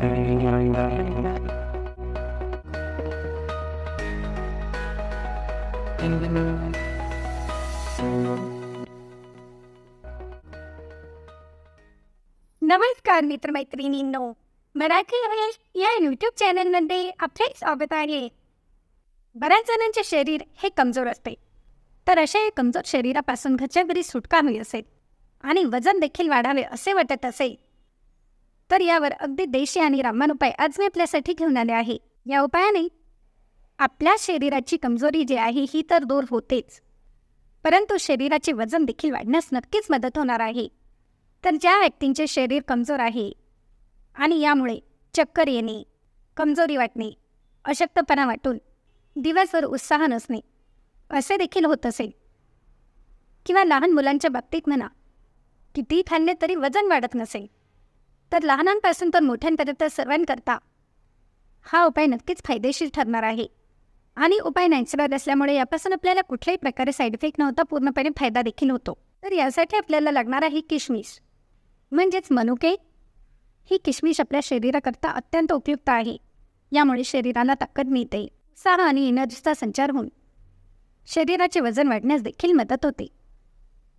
नमस्कार मित्रमैत्रिणींनो मराठी या या यूट्यूब चॅनलमध्ये आपले स्वागत आहे बऱ्याच जणांचे शरीर हे कमजोर असते तर अशा या कमजोर शरीरापासून घरच्या घरी सुटका हवी असेल आणि वजन देखील वाढावे असे वाटत असेल तर यावर अगदी देशी आणि रामबाण उपाय आज मी आपल्यासाठी घेऊन आले आहे या उपायाने आपल्या शरीराची कमजोरी जी आहे ही तर दूर होतेच परंतु शरीराचे वजन देखील वाढण्यास नक्कीच मदत होणार आहे तर ज्या व्यक्तींचे शरीर कमजोर आहे आणि यामुळे चक्कर येणे कमजोरी वाटणे अशक्तपणा वाटून दिवसभर उत्साह नसणे असे देखील होत असेल किंवा लहान मुलांच्या बाबतीत म्हणा कितीही खाल्ले तरी वजन वाढत नसेल तर लहानांपासून तर मोठ्यांपर्यंत सर्वांकरता हा उपाय नक्कीच फायदेशीर ठरणार आहे आणि उपाय नॅचरल असल्यामुळे यापासून आपल्याला कुठल्याही प्रकारे साईड इफेक्ट नव्हता पूर्णपणे फायदा देखील होतो तर यासाठी आपल्याला लागणार आहे किशमिश म्हणजेच मनुके ही किशमिश आपल्या शरीराकरता अत्यंत उपयुक्त आहे यामुळे शरीराला ताकद मिळते उत्साह आणि एनर्जीचा संचार होऊन शरीराचे वजन वाढण्यास देखील मदत होते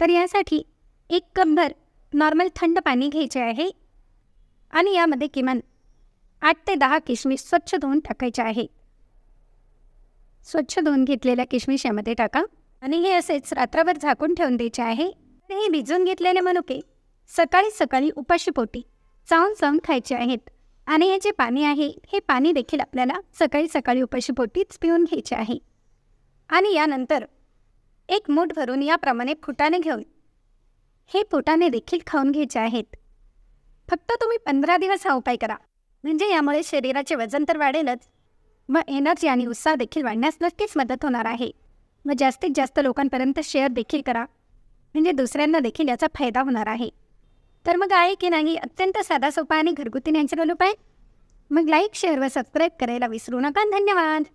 तर यासाठी एक कपभर नॉर्मल थंड पाणी घ्यायचे आहे आणि यामध्ये किमान आठ ते दहा किशमिश स्वच्छ धुवून टाकायचे आहे स्वच्छ धुवून घेतलेल्या किशमिश यामध्ये टाका आणि हे असेच रात्रभर झाकून ठेवून द्यायचे आहे हे भिजून घेतलेले मनुके सकाळी सकाळी उपाशीपोटी चावून चावून खायचे आहेत आणि हे जे पाणी आहे हे पाणी देखील आपल्याला सकाळी सकाळी उपाशीपोटीच पिऊन घ्यायचे आहे आणि यानंतर एक मूठ भरून याप्रमाणे फुटाणे घेऊन हे फुटाणे देखील खाऊन घ्यायचे आहेत फक्त तुम्ही पंधरा दिवस हा उपाय करा म्हणजे यामुळे शरीराचे वजन तर वाढेलच व एनर्जी आणि उत्साह देखील वाढण्यास नक्कीच मदत होणार आहे व जास्तीत जास्त लोकांपर्यंत शेअर देखील करा म्हणजे दुसऱ्यांना देखील याचा फायदा होणार आहे तर मग आहे की नाही अत्यंत साधा सोपा आणि घरगुती नॅचरल उपाय मग लाईक शेअर व सबस्क्राईब करायला विसरू नका धन्यवाद